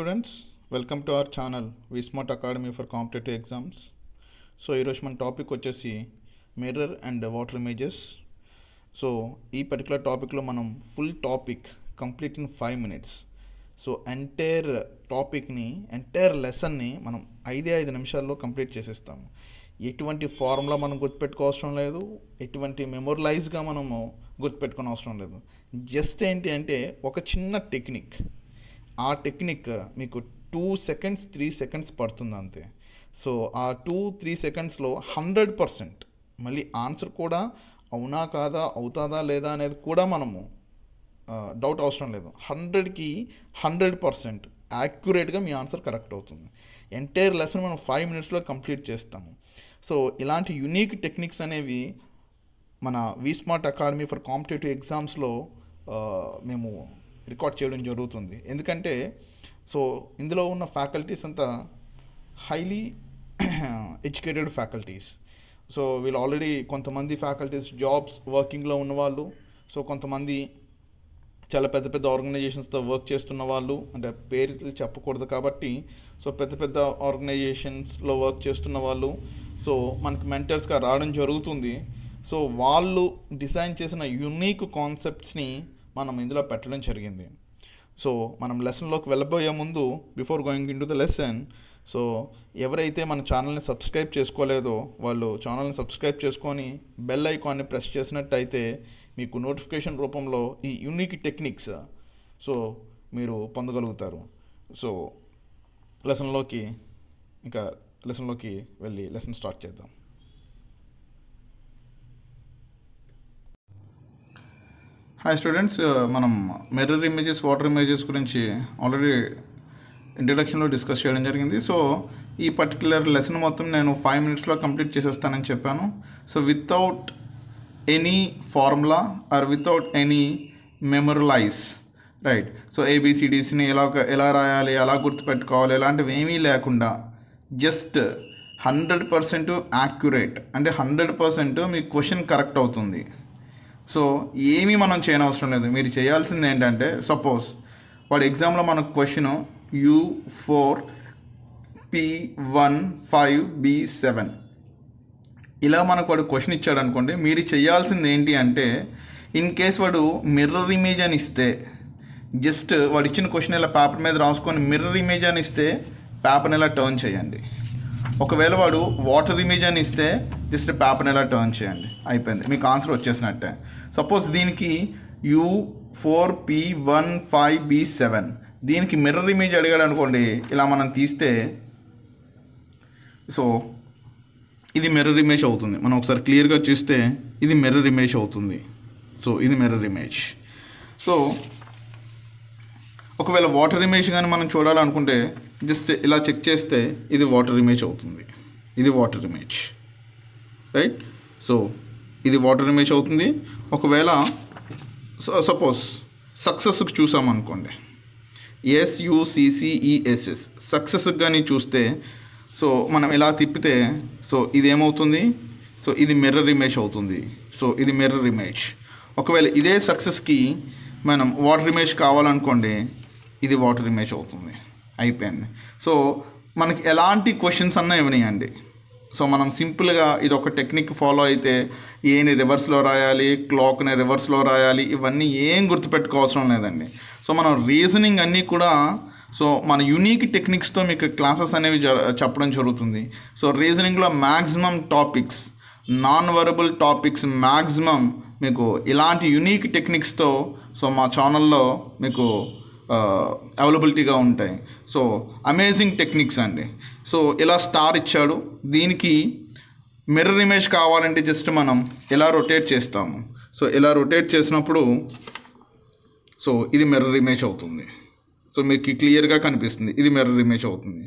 students welcome to our channel V smart academy for competitive exams so ఈరోజు మన topic వచ్చేసి mirror and water images so ఈ particular టాపిక్లో మనం full topic complete in five minutes so entire టాపిక్ని entire లెసన్ని మనం ఐదే ఐదు నిమిషాల్లో కంప్లీట్ చేసేస్తాము ఎటువంటి ఫార్ములా మనం గుర్తుపెట్టుకోవసరం లేదు ఎటువంటి మెమొరలైజ్గా మనము అవసరం లేదు జస్ట్ ఏంటి అంటే ఒక చిన్న టెక్నిక్ ఆ టెక్నిక్ మీకు టూ సెకండ్స్ త్రీ సెకండ్స్ పడుతుంది అంతే సో ఆ టూ త్రీ సెకండ్స్లో హండ్రెడ్ పర్సెంట్ మళ్ళీ ఆన్సర్ కూడా అవునా కాదా అవుతాదా లేదా అనేది కూడా మనము డౌట్ అవసరం లేదు హండ్రెడ్కి హండ్రెడ్ పర్సెంట్ యాక్యురేట్గా మీ ఆన్సర్ కరెక్ట్ అవుతుంది ఎంటైర్ లెసన్ మనం ఫైవ్ మినిట్స్లో కంప్లీట్ చేస్తాము సో ఇలాంటి యునీక్ టెక్నిక్స్ అనేవి మన స్మార్ట్ అకాడమీ ఫర్ కాంపిటేటివ్ ఎగ్జామ్స్లో మేము రికార్డ్ చేయడం జరుగుతుంది ఎందుకంటే సో ఇందులో ఉన్న ఫ్యాకల్టీస్ అంతా హైలీ ఎడ్యుకేటెడ్ ఫ్యాకల్టీస్ సో వీళ్ళు ఆల్రెడీ కొంతమంది ఫ్యాకల్టీస్ జాబ్స్ వర్కింగ్లో ఉన్నవాళ్ళు సో కొంతమంది చాలా పెద్ద పెద్ద ఆర్గనైజేషన్స్తో వర్క్ చేస్తున్న వాళ్ళు అంటే పేర్లు చెప్పకూడదు కాబట్టి సో పెద్ద పెద్ద ఆర్గనైజేషన్స్లో వర్క్ చేస్తున్న వాళ్ళు సో మనకు మెంటర్స్గా రావడం జరుగుతుంది సో వాళ్ళు డిజైన్ చేసిన యునీక్ కాన్సెప్ట్స్ని మనం ఇందులో పెట్టడం జరిగింది సో మనం లెసన్లోకి వెళ్ళబోయే ముందు before going into the lesson so ఎవరైతే మన ఛానల్ని సబ్స్క్రైబ్ చేసుకోలేదో వాళ్ళు ఛానల్ని సబ్స్క్రైబ్ చేసుకొని బెల్ ఐకాన్ని ప్రెస్ చేసినట్టయితే మీకు నోటిఫికేషన్ రూపంలో ఈ యూనిక్ టెక్నిక్స్ సో మీరు పొందగలుగుతారు సో లెసన్లోకి ఇంకా లెసన్లోకి వెళ్ళి లెసన్ స్టార్ట్ చేద్దాం హాయ్ స్టూడెంట్స్ uh, మనం మెర్రర్ ఇమేజెస్ వాటర్ ఇమేజెస్ గురించి ఆల్రెడీ ఇంట్రడక్షన్లో డిస్కస్ చేయడం జరిగింది సో ఈ పర్టికులర్ లెసన్ మొత్తం నేను ఫైవ్ మినిట్స్లో కంప్లీట్ చేసేస్తానని చెప్పాను so without any formula or without any memorise right so ఏబిసిడీస్ని ఎలా ఎలా రాయాలి ఎలా గుర్తుపెట్టుకోవాలి ఇలాంటివి ఏమీ లేకుండా జస్ట్ హండ్రెడ్ పర్సెంట్ యాక్యురేట్ అంటే హండ్రెడ్ పర్సెంట్ మీ క్వశ్చన్ కరెక్ట్ అవుతుంది సో ఏమీ మనం చేయనవసరం లేదు మీరు చేయాల్సింది ఏంటంటే సపోజ్ వాడు ఎగ్జామ్లో మనకు question U four P one five B seven ఇలా మనకు వాడు క్వశ్చన్ ఇచ్చాడు అనుకోండి మీరు చేయాల్సింది ఏంటి అంటే ఇన్ కేస్ వాడు మిర్రర్ ఇమేజ్ అని ఇస్తే జస్ట్ వాడు ఇచ్చిన క్వశ్చన్ ఇలా పేపర్ మీద రాసుకొని మిర్రర్ ఇమేజ్ అని ఇస్తే పేపర్ని ఇలా టర్న్ చేయండి ఒకవేళ వాడు వాటర్ ఇమేజ్ అని ఇస్తే జస్ట్ పేపర్ని ఎలా టర్న్ చేయండి అయిపోయింది మీకు ఆన్సర్ వచ్చేసినట్టే సపోజ్ దీనికి U four P one five B seven దీనికి మిర్రర్ ఇమేజ్ అడిగాడు అనుకోండి ఇలా మనం తీస్తే సో ఇది మిర్రర్ ఇమేజ్ అవుతుంది మనం ఒకసారి క్లియర్గా చూస్తే ఇది మిర్రర్ ఇమేజ్ అవుతుంది సో ఇది మిర్రర్ ఇమేజ్ సో ఒకవేళ వాటర్ ఇమేజ్ కానీ మనం చూడాలనుకుంటే జస్ట్ ఇలా చెక్ చేస్తే ఇది వాటర్ ఇమేజ్ అవుతుంది ఇది వాటర్ ఇమేజ్ రైట్ సో ఇది వాటర్ ఇమేజ్ అవుతుంది ఒకవేళ సపోజ్ సక్సెస్కి చూసామనుకోండి ఎస్యుసిసిఈఎస్ఎస్ సక్సెస్కి కానీ చూస్తే సో మనం ఇలా తిప్పితే సో ఇది ఏమవుతుంది సో ఇది మిర్రర్ ఇమేజ్ అవుతుంది సో ఇది మిర్రర్ ఇమేజ్ ఒకవేళ ఇదే సక్సెస్కి మనం వాటర్ ఇమేజ్ కావాలనుకోండి ఇది వాటర్ ఇమేజ్ అవుతుంది అయిపోయింది సో మనకి ఎలాంటి క్వశ్చన్స్ అన్నా ఇవ్వనియండి సో మనం సింపుల్గా ఇది ఒక టెక్నిక్ ఫాలో అయితే ఏని రివర్స్లో రాయాలి క్లాక్ని రివర్స్లో రాయాలి ఇవన్నీ ఏం గుర్తుపెట్టుకోవసరం లేదండి సో మనం రీజనింగ్ అన్నీ కూడా సో మన యునీక్ టెక్నిక్స్తో మీకు క్లాసెస్ అనేవి జ చెప్పడం జరుగుతుంది సో రీజనింగ్లో maximum topics non verbal topics maximum మీకు ఇలాంటి యూనిక్ టెక్నిక్స్తో సో మా ఛానల్లో మీకు అవైలబిలిటీగా ఉంటాయి సో అమేజింగ్ టెక్నిక్స్ అండి సో ఇలా స్టార్ ఇచ్చాడు దీనికి మిర్రర్ ఇమేజ్ కావాలంటే జస్ట్ మనం ఎలా రొటేట్ చేస్తాము సో ఇలా రొటేట్ చేసినప్పుడు సో ఇది మిర్రర్ ఇమేజ్ అవుతుంది సో మీకు క్లియర్గా కనిపిస్తుంది ఇది మిర్రర్ ఇమేజ్ అవుతుంది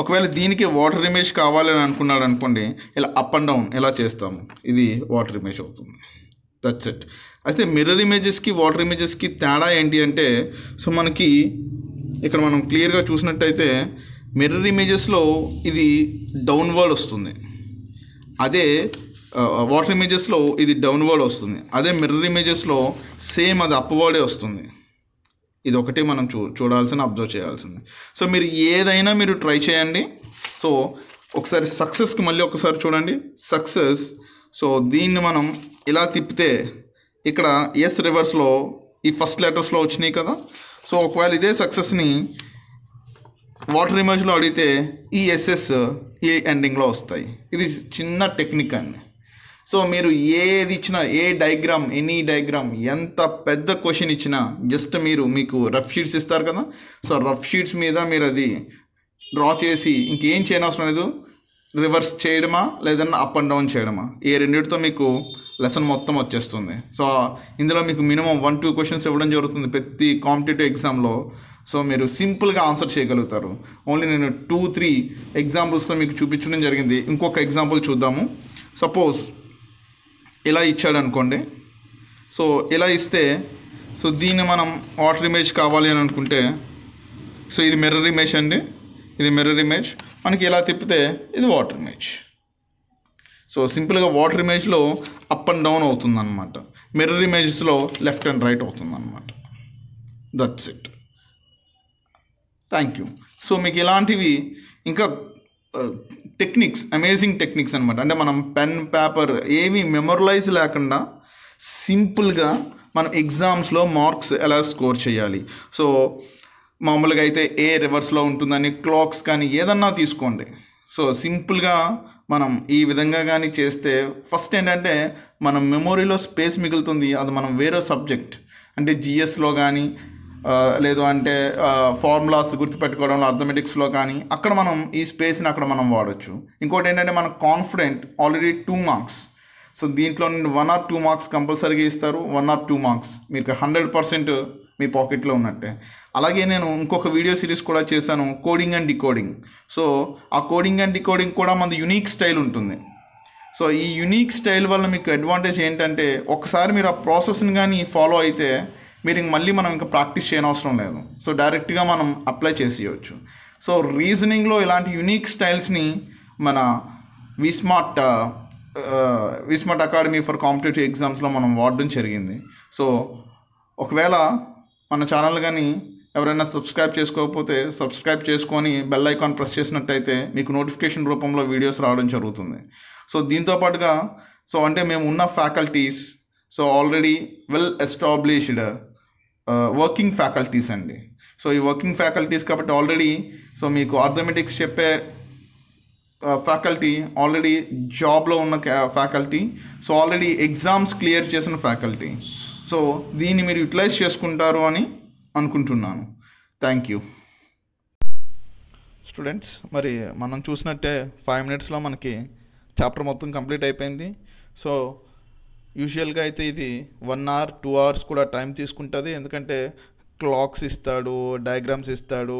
ఒకవేళ దీనికి వాటర్ ఇమేజ్ కావాలని అనుకున్నాడు అనుకోండి ఇలా అప్ అండ్ డౌన్ ఇలా చేస్తాము ఇది వాటర్ ఇమేజ్ అవుతుంది దట్స్ ఇట్ అయితే మిర్రర్ ఇమేజెస్కి వాటర్ ఇమేజెస్కి తేడా ఏంటి అంటే సో మనకి ఇక్కడ మనం క్లియర్గా చూసినట్టయితే మిర్రర్ ఇమేజెస్లో ఇది డౌన్వర్డ్ వస్తుంది అదే వాటర్ ఇమేజెస్లో ఇది డౌన్వర్డ్ వస్తుంది అదే మిర్రర్ ఇమేజెస్లో సేమ్ అది అప్వర్డే వస్తుంది ఇది ఒకటి మనం చూ చూడాల్సిన అబ్జర్వ్ చేయాల్సింది సో మీరు ఏదైనా మీరు ట్రై చేయండి సో ఒకసారి సక్సెస్కి మళ్ళీ ఒకసారి చూడండి సక్సెస్ సో దీన్ని మనం ఇలా తిప్పితే ఇక్కడ ఎస్ రివర్స్లో ఈ ఫస్ట్ లెటర్స్లో వచ్చినాయి కదా సో ఒకవేళ ఇదే సక్సెస్ని వాటర్ ఇమేజ్లో అడిగితే ఈ ఎస్ఎస్ ఈ ఎండింగ్లో వస్తాయి ఇది చిన్న టెక్నిక్ అండి సో మీరు ఏది ఇచ్చినా ఏ డయాగ్రామ్ ఎనీ డయాగ్రామ్ ఎంత పెద్ద క్వశ్చన్ ఇచ్చినా జస్ట్ మీరు మీకు రఫ్ షీట్స్ ఇస్తారు కదా సో రఫ్ షీట్స్ మీద మీరు అది డ్రా చేసి ఇంకేం చేయనవసరం లేదు రివర్స్ చేయడమా లేదన్నా అప్ అండ్ డౌన్ చేయడమా ఈ రెండింటితో మీకు లెసన్ మొత్తం వచ్చేస్తుంది సో ఇందులో మీకు మినిమం వన్ టూ క్వశ్చన్స్ ఇవ్వడం జరుగుతుంది ప్రతి కాంపిటేటివ్ ఎగ్జామ్లో సో మీరు సింపుల్గా ఆన్సర్ చేయగలుగుతారు ఓన్లీ నేను టూ త్రీ ఎగ్జాంపుల్స్తో మీకు చూపించడం జరిగింది ఇంకొక ఎగ్జాంపుల్ చూద్దాము సపోజ్ ఇలా ఇచ్చాడు అనుకోండి సో ఇలా ఇస్తే సో దీన్ని మనం వాటర్ ఇమేజ్ కావాలి అని అనుకుంటే సో ఇది మిర్రర్ ఇమేజ్ అండి ఇది మిర్రర్ ఇమేజ్ మనకి ఇలా తిప్పితే ఇది వాటర్ ఇమేజ్ సో సింపుల్గా వాటర్ ఇమేజ్లో అప్ అండ్ డౌన్ అనమాట మిర్రర్ ఇమేజెస్లో లెఫ్ట్ అండ్ రైట్ అవుతుంది అనమాట that's it thank you so మీకు ఇలాంటివి ఇంకా టెక్నిక్స్ అమేజింగ్ టెక్నిక్స్ అనమాట అంటే మనం పెన్ పేపర్ ఏవి మెమొరలైజ్ లేకుండా సింపుల్గా మనం ఎగ్జామ్స్లో మార్క్స్ ఎలా స్కోర్ చేయాలి సో మామూలుగా అయితే ఏ రివర్స్లో ఉంటుందని క్లాక్స్ కానీ ఏదన్నా తీసుకోండి సో సింపుల్గా మనం ఈ విధంగా కానీ చేస్తే ఫస్ట్ ఏంటంటే మనం మెమొరీలో స్పేస్ మిగులుతుంది అది మనం వేరే సబ్జెక్ట్ అంటే జిఎస్లో కానీ లేదు అంటే ఫార్ములాస్ గుర్తుపెట్టుకోవడంలో అర్థమెటిక్స్లో కానీ అక్కడ మనం ఈ స్పేస్ని అక్కడ మనం వాడచ్చు ఇంకోటి ఏంటంటే మనం confident already two marks so దీంట్లో నుండి వన్ ఆర్ టూ మార్క్స్ కంపల్సరీగా ఇస్తారు వన్ ఆర్ టూ మార్క్స్ మీకు హండ్రెడ్ పర్సెంట్ మీ పాకెట్లో ఉన్నట్టే అలాగే నేను ఇంకొక వీడియో సిరీస్ కూడా చేశాను కోడింగ్ అండ్ డికోడింగ్ సో ఆ కోడింగ్ అండ్ డికోడింగ్ కూడా మన యునీక్ స్టైల్ ఉంటుంది సో ఈ యునీక్ స్టైల్ వల్ల మీకు అడ్వాంటేజ్ ఏంటంటే ఒకసారి మీరు ఆ ప్రాసెస్ని కానీ ఫాలో అయితే మీరు ఇంక మళ్ళీ మనం ఇంకా ప్రాక్టీస్ చేయనవసరం లేదు సో డైరెక్ట్గా మనం అప్లై చేసేయవచ్చు సో రీజనింగ్లో ఇలాంటి యునీక్ స్టైల్స్ని మన V smart V smart academy for competitive ఎగ్జామ్స్లో మనం వాడడం జరిగింది సో ఒకవేళ మన ఛానల్ కానీ ఎవరైనా సబ్స్క్రైబ్ చేసుకోకపోతే సబ్స్క్రైబ్ చేసుకొని బెల్ ఐకాన్ ప్రెస్ చేసినట్టయితే మీకు నోటిఫికేషన్ రూపంలో వీడియోస్ రావడం జరుగుతుంది సో దీంతోపాటుగా సో అంటే మేము ఉన్న faculties so already well established uh, working faculties అండి సో ఈ వర్కింగ్ ఫ్యాకల్టీస్ కాబట్టి ఆల్రెడీ సో మీకు ఆర్థమెటిక్స్ చెప్పే ఫ్యాకల్టీ ఆల్రెడీ జాబ్లో ఉన్న faculty so already exams clear చేసిన ఫ్యాకల్టీ సో దీన్ని మీరు యూటిలైజ్ చేసుకుంటారు అని అనుకుంటున్నాను థ్యాంక్ యూ స్టూడెంట్స్ మరి మనం చూసినట్టే ఫైవ్ మినిట్స్లో మనకి చాప్టర్ మొత్తం కంప్లీట్ అయిపోయింది సో యూజువల్గా అయితే ఇది వన్ అవర్ టూ అవర్స్ కూడా టైం తీసుకుంటుంది ఎందుకంటే క్లాక్స్ ఇస్తాడు డయాగ్రామ్స్ ఇస్తాడు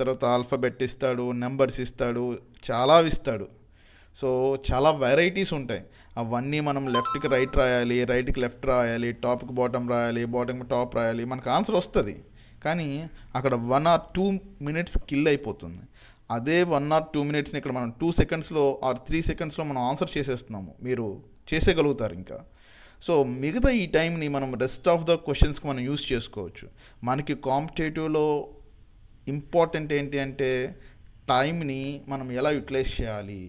తర్వాత ఆల్ఫాబెట్ ఇస్తాడు నెంబర్స్ ఇస్తాడు చాలా ఇస్తాడు సో చాలా వెరైటీస్ ఉంటాయి అవన్నీ మనం లెఫ్ట్కి రైట్ రాయాలి రైట్కి లెఫ్ట్ రాయాలి టాప్కి బాటమ్ రాయాలి బాటమ్కి టాప్ రాయాలి మనకు ఆన్సర్ వస్తుంది కానీ అక్కడ one or two minutes kill అయిపోతుంది అదే వన్ ఆర్ టూ మినిట్స్ని ఇక్కడ మనం టూ సెకండ్స్లో ఆర్ త్రీ సెకండ్స్లో మనం ఆన్సర్ చేసేస్తున్నాము మీరు చేసేయగలుగుతారు ఇంకా సో మిగతా ఈ టైంని మనం రెస్ట్ ఆఫ్ ద క్వశ్చన్స్కి మనం యూస్ చేసుకోవచ్చు మనకి కాంపిటేటివ్లో ఇంపార్టెంట్ ఏంటి అంటే టైంని మనం ఎలా యూటిలైజ్ చేయాలి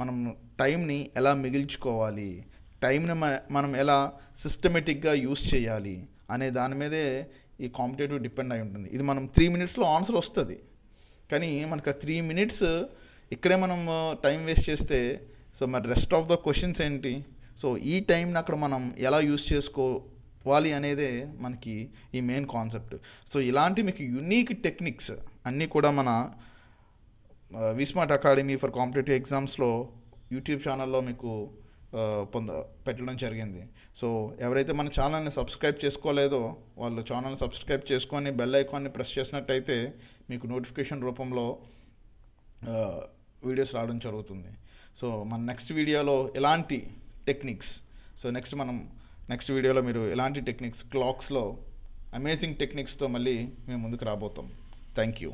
మనం టైంని ఎలా మిగిల్చుకోవాలి టైంని మనం ఎలా సిస్టమేటిక్గా యూస్ చేయాలి అనే దాని మీదే ఈ కాంపిటేటివ్ డిపెండ్ అయి ఉంటుంది ఇది మనం త్రీ మినిట్స్లో ఆన్సర్ వస్తుంది కానీ మనకు ఆ త్రీ మినిట్స్ ఇక్కడే మనం టైం uh, వేస్ట్ చేస్తే సో మరి రెస్ట్ ఆఫ్ ద క్వశ్చన్స్ ఏంటి సో ఈ టైంని అక్కడ మనం ఎలా యూస్ చేసుకోవాలి అనేదే మనకి ఈ మెయిన్ కాన్సెప్ట్ సో ఇలాంటి మీకు యునీక్ టెక్నిక్స్ అన్నీ కూడా మన విస్మార్ట్ అకాడమీ ఫర్ కాంపిటేటివ్ ఎగ్జామ్స్లో యూట్యూబ్ ఛానల్లో మీకు పొంద పెట్టడం జరిగింది సో ఎవరైతే మన ఛానల్ని సబ్స్క్రైబ్ చేసుకోలేదో వాళ్ళు ఛానల్ని సబ్స్క్రైబ్ చేసుకొని బెల్ ఐకాన్ని ప్రెస్ చేసినట్టయితే మీకు నోటిఫికేషన్ రూపంలో వీడియోస్ రావడం జరుగుతుంది సో మన నెక్స్ట్ వీడియోలో ఇలాంటి టెక్నిక్స్ సో నెక్స్ట్ మనం నెక్స్ట్ వీడియోలో మీరు ఎలాంటి టెక్నిక్స్ క్లాక్స్లో అమేజింగ్ టెక్నిక్స్తో మళ్ళీ మేము ముందుకు రాబోతాం థ్యాంక్ యూ